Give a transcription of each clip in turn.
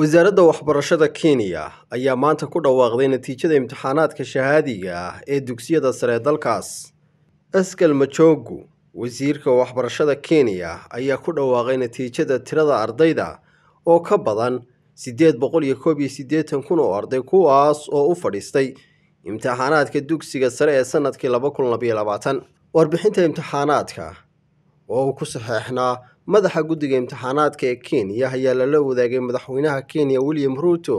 wasaaradda waxbarashada kenya ayaa maanta ku dhawaaqday natiijada imtixaanaadka shahaadiga ah ee dugsiyada sare dalkaas askal majogu wasiirka waxbarashada kenya ayaa ku dhawaaqay natiijada tirada ardayda oo ka badan siddeed boqol iyo koob iyo siddeetan kun oo arday kuwaas oo u fadhiistay imtixaanaadka dugsiga sare ee sannadkii laba kun labayo labaatan warbixinta imtixaanaadka oo uu ku saxeexnaa madaxa guddiga imtixaanaadka ee kenya ayaa lala wadaagay madaxweynaha kenya william ruto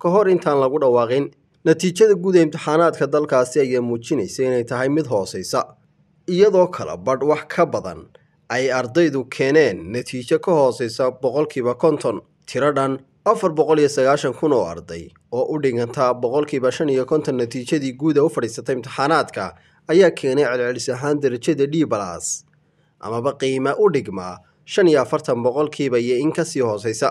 ka hor intaan lagu dhawaaqin natiijada guud ee imtixaanaadka dalkaasi ayaa muujinaysa inay tahay mid hoosaysa iyadoo kala badh wax ka badan ay ardaydu keeneen natiijo ka hooseysa boqolkiiba konton tiro dhan afar boqol iyo sagaashan kun oo arday oo u dhiganta boqolkiiba shan iyo konton natiijadii guud ee u fadhiisatay imtixaanaadka ayaa keenay celcelis ahaan darajada d amaba qiima u dhigmaa shan iyo afartan boqolkiiba iyo in kasii hooseysa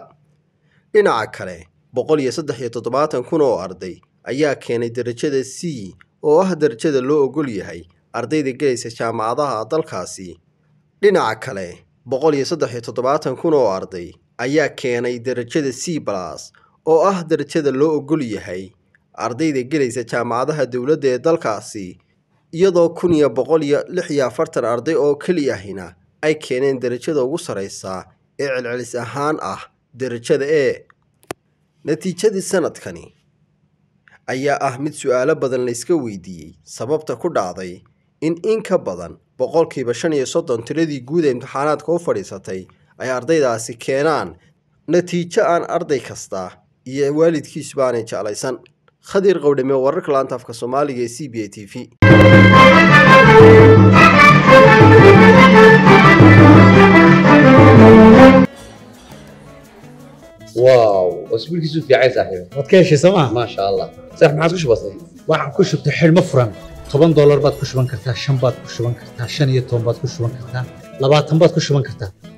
dhinaca kale boqol iyo saddex iyo toddobaatan kun oo arday ayaa keenay derajada c oo ah derajada loo ogol yahay ardayda gelaysa jaamacadaha dalkaasi dhinaca kale boqol iyo saddex iyo toddobaatan kun oo arday ayaa keenay derajada c balas oo ah derajada loo ogol yahay ardayda gelaysa jaamacadaha dowladda ee dalkaasi iyadoo kun iyo boqol iyo lix iyo afartan arday oo keli ay keeneen derajada ugu sareysa ee celcelis ahaan ah derajada e natiijadii sanadkani ayaa ah mid su-aalo badan layska weydiiyey sababta ku dhacday in in ka badan boqolkiiba shan iyo soddon tiradii guud ee imtixaanaadka u fadhiisatay ay ardaydaasi keenaan natiijo aan arday kasta iyo waalidkiisuba aanay jeclaysan khadiir qowdhame wararka laantaafka soomaaliga ee c b a t v واو اسبوعك سوف يا صاحبي ما تكيش سما ما شاء الله صاحب ما عادكش بسيط waxaan ku shubtay xilmo furan toban doolar baad ku shuban kartaa shan baad ku shuban kartaa shan iyo toban baad ku shuban kartaa labaatan baad ku shuban kartaa